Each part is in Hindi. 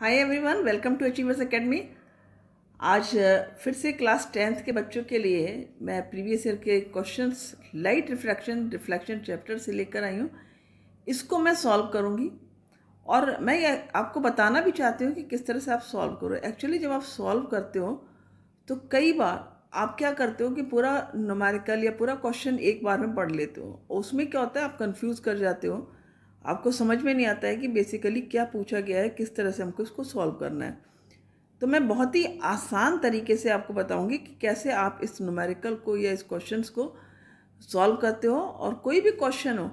Hi everyone welcome to Achievers Academy आज फिर से क्लास टेंथ के बच्चों के लिए मैं प्रीवियस ईयर के questions light reflection reflection chapter से लेकर आई हूँ इसको मैं सॉल्व करूँगी और मैं ये आपको बताना भी चाहती हूँ कि किस तरह से आप सॉल्व करो एक्चुअली जब आप सॉल्व करते हो तो कई बार आप क्या करते हो कि पूरा नोमेरिकल या पूरा क्वेश्चन एक बार में पढ़ लेते हो उसमें क्या होता है आप कन्फ्यूज़ कर जाते हो आपको समझ में नहीं आता है कि बेसिकली क्या पूछा गया है किस तरह से हमको इसको सॉल्व करना है तो मैं बहुत ही आसान तरीके से आपको बताऊंगी कि कैसे आप इस नुमेरिकल को या इस क्वेश्चंस को सॉल्व करते हो और कोई भी क्वेश्चन हो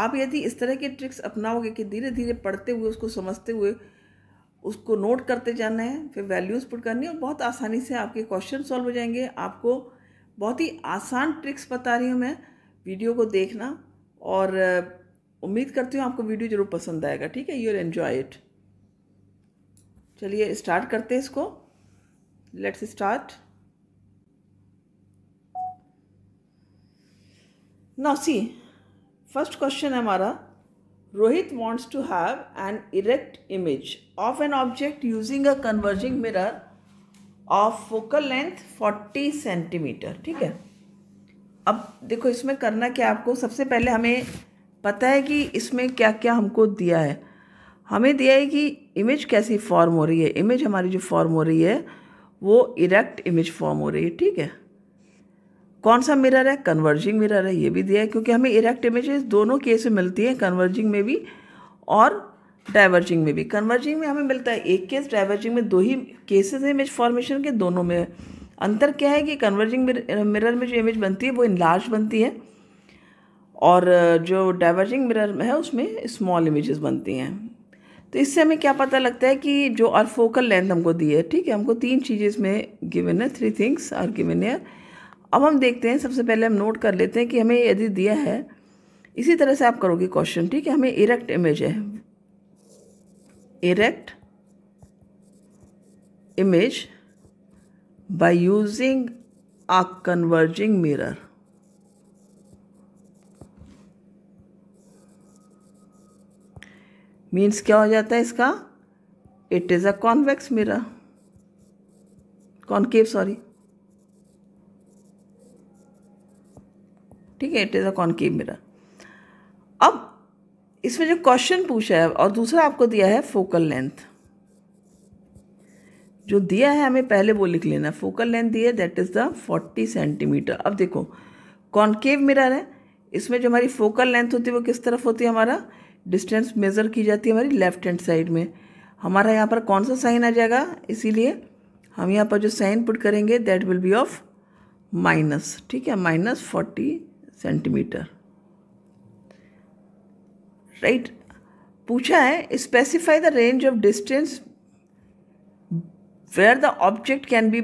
आप यदि इस तरह के ट्रिक्स अपनाओगे कि धीरे धीरे पढ़ते हुए उसको समझते हुए उसको नोट करते जाना है फिर वैल्यूज़ पुट करनी और बहुत आसानी से आपके क्वेश्चन सॉल्व हो जाएंगे आपको बहुत ही आसान ट्रिक्स बता रही हूँ मैं वीडियो को देखना और उम्मीद करती हूँ आपको वीडियो ज़रूर पसंद आएगा ठीक है यू एन्जॉय इट चलिए स्टार्ट करते हैं इसको let's start now see first question है हमारा Rohit wants to have an erect image of an object using a converging mirror of focal length forty centimetre ठीक है अब देखो इसमें करना क्या आपको सबसे पहले हमें पता है कि इसमें क्या क्या हमको दिया है हमें दिया है कि इमेज कैसी फॉर्म हो रही है इमेज हमारी जो फॉर्म हो रही है वो इरेक्ट इमेज फॉर्म हो रही है ठीक है कौन सा मिरर है कन्वर्जिंग मिरर है ये भी दिया है क्योंकि हमें इरेक्ट इमेजेस दोनों केस में मिलती हैं कन्वर्जिंग में भी और डाइवर्जिंग में भी कन्वर्जिंग में हमें मिलता है एक केस डाइवर्जिंग में दो ही केसेस हैं इमेज फॉर्मेशन के दोनों में अंतर क्या है कि कन्वर्जिंग मिरर में जो इमेज बनती है वो इन लार्ज बनती है और जो डाइवर्जिंग मिरर है उसमें स्मॉल इमेजेस बनती हैं तो इससे हमें क्या पता लगता है कि जो और फोकल लेंथ हमको दी है ठीक है हमको तीन चीज़ें इसमें गिवन है थ्री थिंग्स आर गिवन है अब हम देखते हैं सबसे पहले हम नोट कर लेते हैं कि हमें यदि दिया है इसी तरह से आप करोगे क्वेश्चन ठीक है हमें इरेक्ट इमेज है erect image by using a converging mirror means क्या हो जाता है इसका it is a convex mirror concave sorry ठीक है it is a concave mirror अब इसमें जो क्वेश्चन पूछा है और दूसरा आपको दिया है फोकल लेंथ जो दिया है हमें पहले वो लिख लेना फोकल लेंथ दी है that is the forty centimetre अब देखो कॉन्केव मिरर है इसमें जो हमारी फोकल लेंथ होती है वो किस तरफ होती है हमारा डिस्टेंस मेज़र की जाती है हमारी लेफ्ट हैंड साइड में हमारा यहाँ पर कौन सा साइन आ जाएगा इसीलिए हम यहाँ पर जो साइन पुट करेंगे that will be of minus ठीक है माइनस फोर्टी सेंटीमीटर राइट पूछा है specify the range of distance where the object can be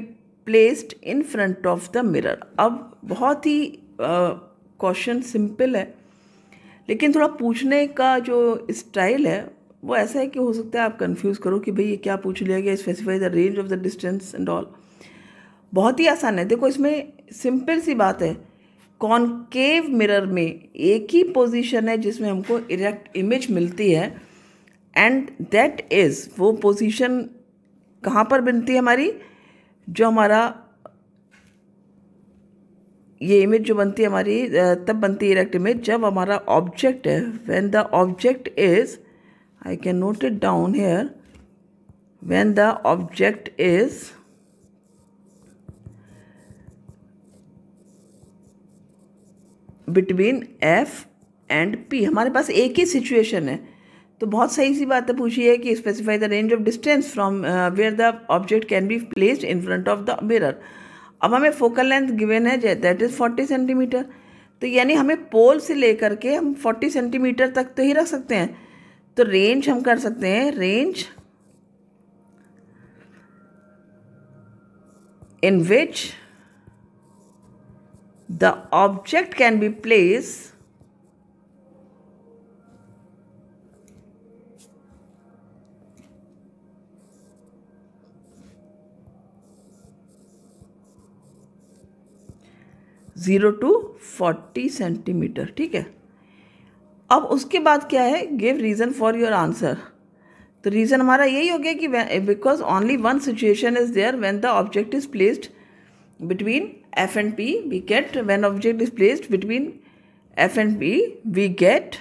placed in front of the mirror अब बहुत ही क्वेश्चन uh, सिंपल है लेकिन थोड़ा पूछने का जो स्टाइल है वो ऐसा है कि हो सकता है आप कंफ्यूज करो कि भाई ये क्या पूछ लिया गया specify the range of the distance and all बहुत ही आसान है देखो इसमें सिंपल सी बात है कॉनकेव मिरर में एक ही पोजीशन है जिसमें हमको इरेक्ट इमेज मिलती है एंड दैट इज़ वो पोजीशन कहाँ पर बनती है हमारी जो हमारा ये इमेज जो बनती है हमारी तब बनती है इरेक्ट इमेज जब हमारा ऑब्जेक्ट है when the object is I can note it down here when the object is between F and P हमारे पास एक ही सिचुएशन है तो बहुत सही सी बात है पूछी है कि specify the range of distance from where the object can be placed in front of the mirror अब हमें फोकल लेंथ गिवेन है दैट इज़ फोर्टी सेंटीमीटर तो यानी हमें पोल से लेकर के हम फोर्टी सेंटीमीटर तक तो ही रख सकते हैं तो रेंज हम कर सकते हैं range in which the object can be place zero to forty centimetre ठीक है अब उसके बाद क्या है give reason for your answer तो रीज़न हमारा यही हो गया कि because only one situation is there when the object is placed between F and P we get when object is placed between F and P we get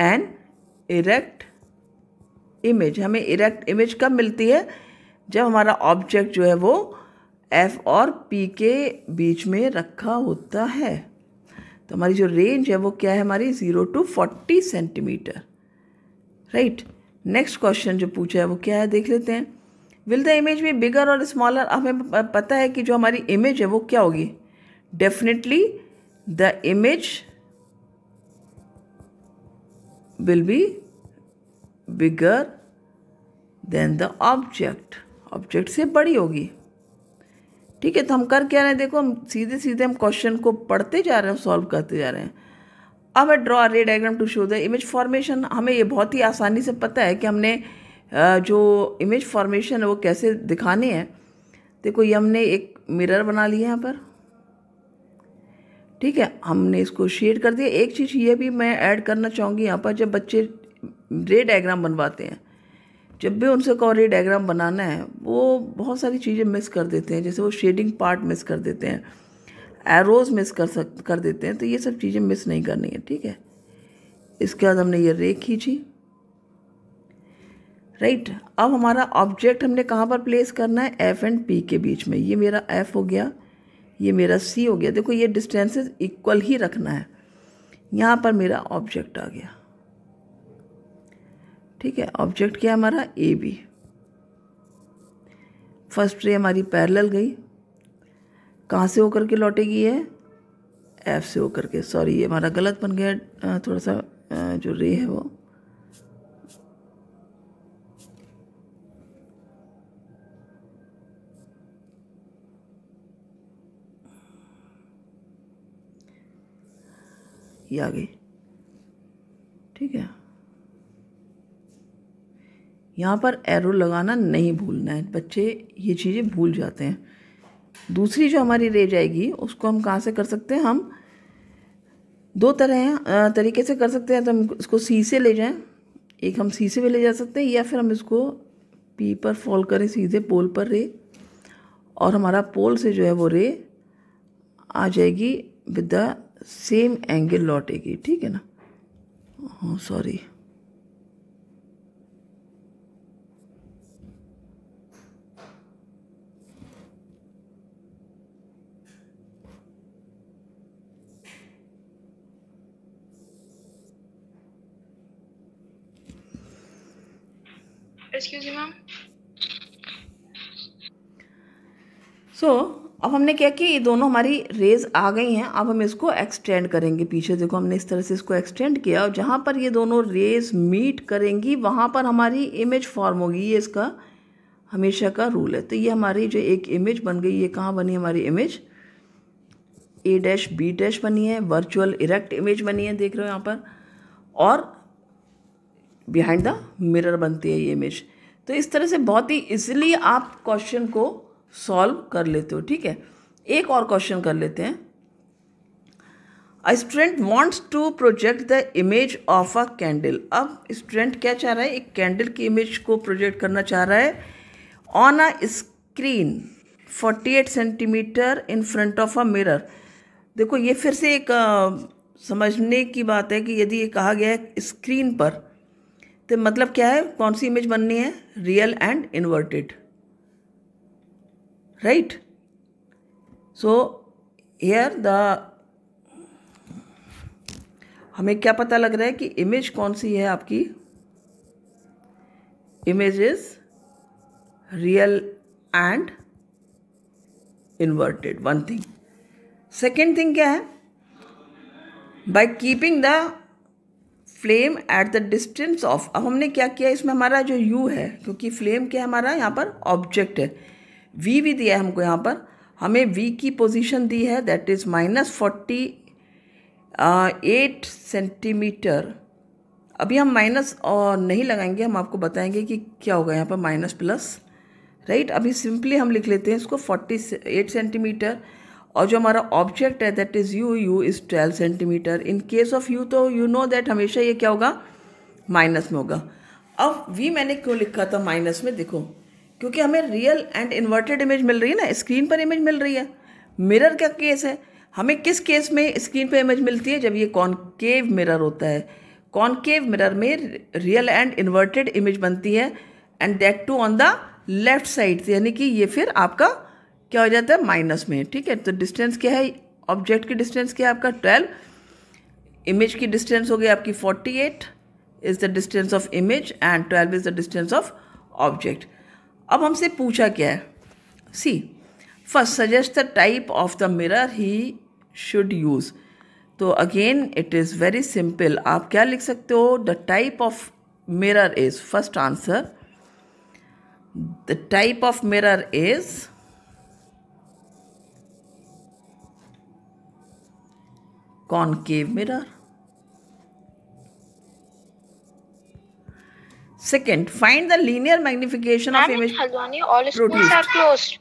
an erect image हमें इरेक्ट इमेज कब मिलती है जब हमारा ऑब्जेक्ट जो है वो एफ और पी के बीच में रखा होता है तो हमारी जो रेंज है वो क्या है हमारी zero to forty centimetre right next question जो पूछा है वो क्या है देख लेते हैं विल द इमेज भी बिगर और स्मॉलर हमें पता है कि जो हमारी इमेज है वो क्या होगी definitely the image will be bigger than the object object से बड़ी होगी ठीक है तो हम कर क्या रहे हैं देखो हम सीधे सीधे हम क्वेश्चन को पढ़ते जा रहे हैं सॉल्व करते जा रहे हैं अब है draw ray diagram to show the image formation हमें ये बहुत ही आसानी से पता है कि हमने जो इमेज फॉर्मेशन है वो कैसे दिखाने हैं देखो ये हमने एक मिरर बना लिया यहाँ पर ठीक है हमने इसको शेड कर दिया एक चीज़ ये भी मैं ऐड करना चाहूँगी यहाँ पर जब बच्चे रे डायग्राम बनवाते हैं जब भी उनसे कहो रे डायग्राम बनाना है वो बहुत सारी चीज़ें मिस कर देते हैं जैसे वो शेडिंग पार्ट मिस कर देते हैं एरोज मिस कर सक कर देते हैं तो ये सब चीज़ें मिस नहीं करनी है ठीक है इसके बाद हमने ये रेख खींची राइट अब हमारा ऑब्जेक्ट हमने कहाँ पर प्लेस करना है एफ एंड पी के बीच में ये मेरा एफ हो गया ये मेरा सी हो गया देखो ये डिस्टेंसेज इक्वल ही रखना है यहाँ पर मेरा ऑब्जेक्ट आ गया ठीक है ऑब्जेक्ट क्या हमारा ए बी फर्स्ट रे हमारी पैरेलल गई कहाँ से होकर के लौटेगी ये एफ से होकर के सॉरी ये हमारा गलत बन गया थोड़ा सा जो रे है वो ये आ गई ठीक है यहाँ पर एरो लगाना नहीं भूलना है बच्चे ये चीज़ें भूल जाते हैं दूसरी जो हमारी रे जाएगी उसको हम कहाँ से कर सकते हैं हम दो तरह तरीके से कर सकते हैं तो हम इसको सी से ले जाएं एक हम सी से भी ले जा सकते हैं या फिर हम इसको पी पर फॉल करें सीधे पोल पर रे और हमारा पोल से जो है वो रे आ जाएगी विद द सेम एंगल लौटेगी ठीक है ना सॉरी हाँ, एक्सक्यूज मैम सो अब हमने क्या कि ये दोनों हमारी रेज आ गई हैं अब हम इसको एक्सटेंड करेंगे पीछे देखो हमने इस तरह से इसको एक्सटेंड किया और जहाँ पर ये दोनों रेज मीट करेंगी वहाँ पर हमारी इमेज फॉर्म होगी ये इसका हमेशा का रूल है तो ये हमारी जो एक इमेज बन गई ये कहाँ बनी हमारी image A dash B dash बनी है वर्चुअल इरेक्ट इमेज बनी है देख रहे हो यहाँ पर और बिहाइंड द मिरर बनती है ये इमेज तो इस तरह से बहुत ही इजीली आप क्वेश्चन को सॉल्व कर लेते हो ठीक है एक और क्वेश्चन कर लेते हैं a student wants to project the image of a candle अब स्टूडेंट क्या चाह रहा है एक कैंडल की इमेज को प्रोजेक्ट करना चाह रहा है on a screen 48 centimeter in front of a mirror देखो ये फिर से एक आ, समझने की बात है कि यदि ये कहा गया है स्क्रीन पर तो मतलब क्या है कौन सी इमेज बननी है real and inverted right so here the हमें क्या पता लग रहा है कि इमेज कौन सी है आपकी image is real and inverted one thing second thing क्या है by keeping the flame at the distance of अब हमने क्या किया इसमें हमारा जो यू है क्योंकि फ्लेम क्या हमारा यहाँ पर ऑब्जेक्ट है वी भी दिया है हमको यहाँ पर हमें वी की पोजीशन दी है that is minus forty eight centimeter अभी हम माइनस और नहीं लगाएंगे हम आपको बताएंगे कि क्या होगा यहाँ पर माइनस प्लस राइट अभी सिंपली हम लिख लेते हैं इसको फोर्टी एट सेंटीमीटर और जो हमारा ऑब्जेक्ट है that is u u is twelve centimeter in case of u तो यू नो दैट हमेशा ये क्या होगा माइनस में होगा अब वी मैंने क्यों लिखा था माइनस में देखो क्योंकि हमें रियल एंड इन्वर्टेड इमेज मिल रही है ना स्क्रीन पर इमेज मिल रही है मिरर का केस है हमें किस केस में स्क्रीन पर इमेज मिलती है जब ये कॉनकेव मिरर होता है कॉनकेव मिरर में रियल एंड इन्वर्टेड इमेज बनती है and that too on the left side यानी कि ये फिर आपका क्या हो जाता है माइनस में ठीक है तो डिस्टेंस क्या है ऑब्जेक्ट की डिस्टेंस क्या है आपका ट्वेल्व इमेज की डिस्टेंस हो गई आपकी forty eight is the distance of image and twelve is the distance of object अब हमसे पूछा क्या है see first suggest the type of the mirror he should use तो again it is very simple आप क्या लिख सकते हो the type of mirror is first answer the type of mirror is concave mirror second find the linear magnification of image produced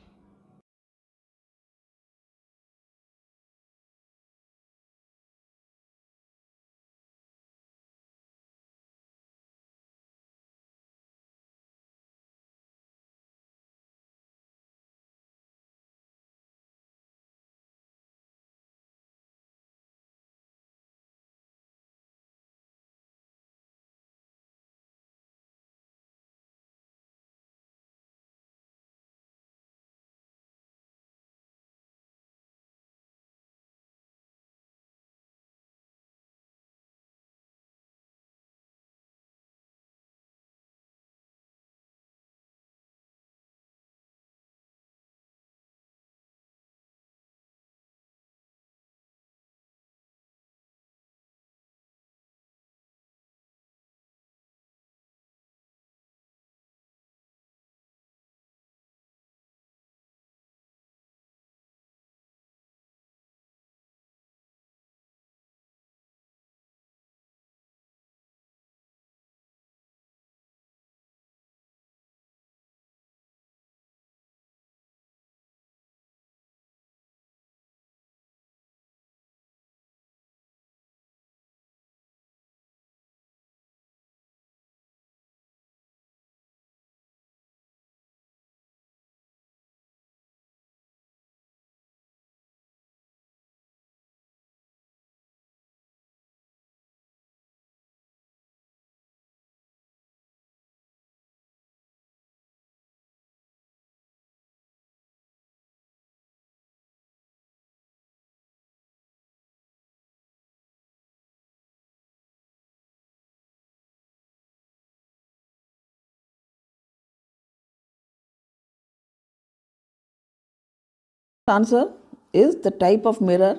answer is the type of mirror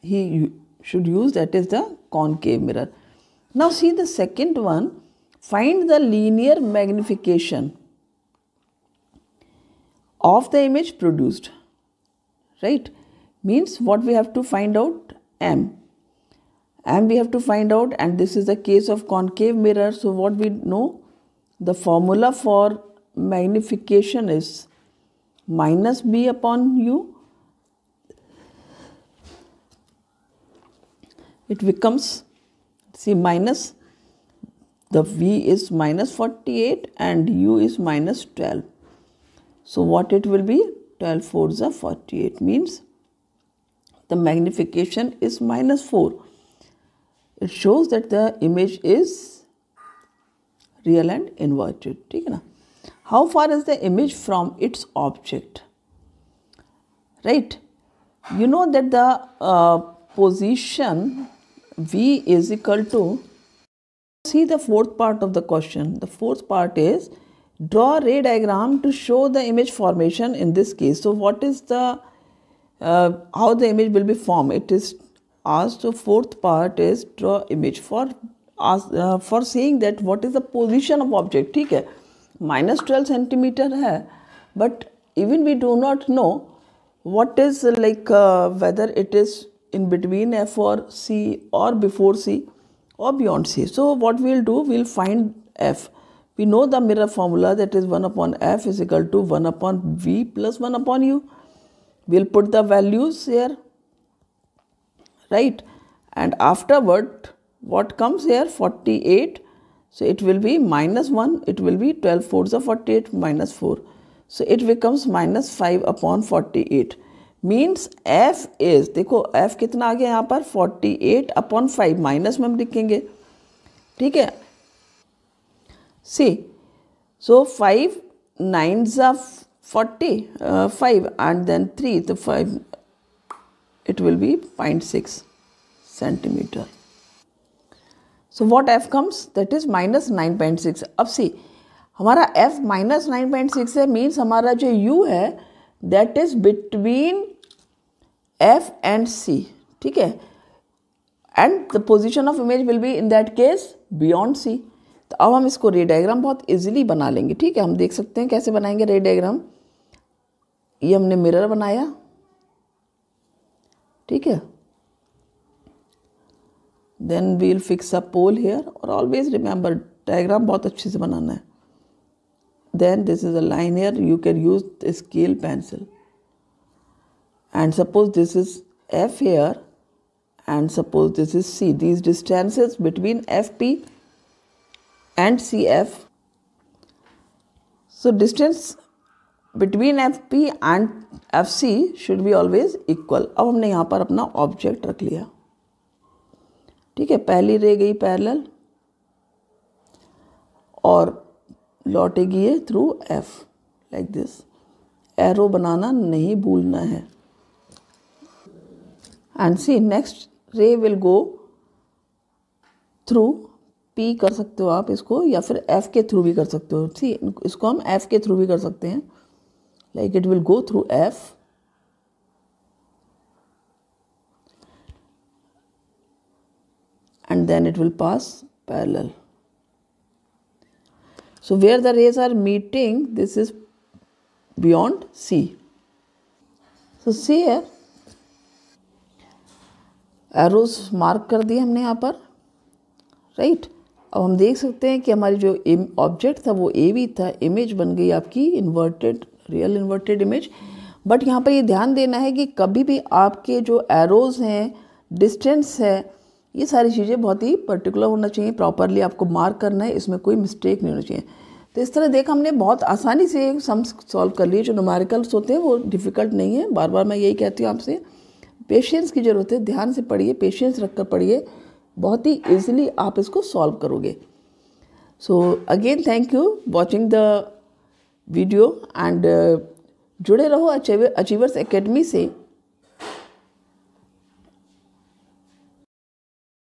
he should use that is the concave mirror. Now see the second one find the linear magnification of the image produced right means what we have to find out m and we have to find out and this is the case of concave mirror so what we know the formula for magnification is minus b upon u it becomes see minus the V is minus 48 and U is minus 12. So what it will be? 12 for the 48 means the magnification is minus 4. It shows that the image is real and inverted. How far is the image from its object? Right. You know that the uh, position V is equal to, see the fourth part of the question. The fourth part is, draw ray diagram to show the image formation in this case. So what is the, uh, how the image will be formed? It is asked, so fourth part is draw image for, ask, uh, for saying that what is the position of object, okay? 12 centimeter centimeter but even we do not know what is like uh, whether it is in between f or c or before c or beyond c. So what we will do, we will find f. We know the mirror formula that is 1 upon f is equal to 1 upon v plus 1 upon u. We will put the values here, right? And afterward, what comes here? 48. So it will be minus 1, it will be 12 fourths of 48 minus 4. So it becomes minus 5 upon 48. Means F is देखो एफ कितना आ गया यहाँ पर 48 एट अपॉन फाइव माइनस में हम लिखेंगे ठीक है सी सो फाइव नाइन जा forty five and then three तो five it will be point six centimeter so what F comes that is minus nine point six अब सी हमारा F minus nine point six है मीन्स हमारा जो यू है that is between F and C ठीक है and the position of image will be in that case beyond C तो अब हम इसको रे डायग्राम बहुत ईजिली बना लेंगे ठीक है हम देख सकते हैं कैसे बनाएंगे रे डायग्राम ये हमने मिरर बनाया ठीक है then we'll fix a pole here और ऑलवेज रिमेंबर डायग्राम बहुत अच्छे से बनाना है then this is a line here you can use scale pencil and suppose this is f here and suppose this is c these distances between fp and cf so distance between fp and fc should be always equal ab humne yahan par apna object rakh liya theek hai pehli रे gayi parallel aur लौटेगी ये through F like this arrow बनाना नहीं भूलना है and see next ray will go through P कर सकते हो आप इसको या फिर एफ के थ्रू भी कर सकते हो सी इसको हम एफ के थ्रू भी कर सकते हैं like it will go through F and then it will pass parallel so where the rays are meeting this is beyond C so C F arrows mark कर दिए हमने यहाँ पर राइट अब हम देख सकते हैं कि हमारी जो ऑब्जेक्ट था वो ए भी था इमेज बन गई आपकी inverted real inverted image but यहाँ पर ये ध्यान देना है कि कभी भी आपके जो एरोज हैं डिस्टेंस है ये सारी चीज़ें बहुत ही पर्टिकुलर होना चाहिए प्रॉपरली आपको मार्क करना है इसमें कोई मिस्टेक नहीं होना चाहिए तो इस तरह देख हमने बहुत आसानी से सम्स सॉल्व कर लिए जो नुमारिकल्स होते हैं वो डिफ़िकल्ट नहीं है बार बार मैं यही कहती हूँ आपसे पेशेंस की ज़रूरत है ध्यान से पढ़िए पेशेंस रख कर पढ़िए बहुत ही ईजिली आप इसको सॉल्व करोगे so again thank you watching the video and जुड़े रहो अचीवर्स एकेडमी से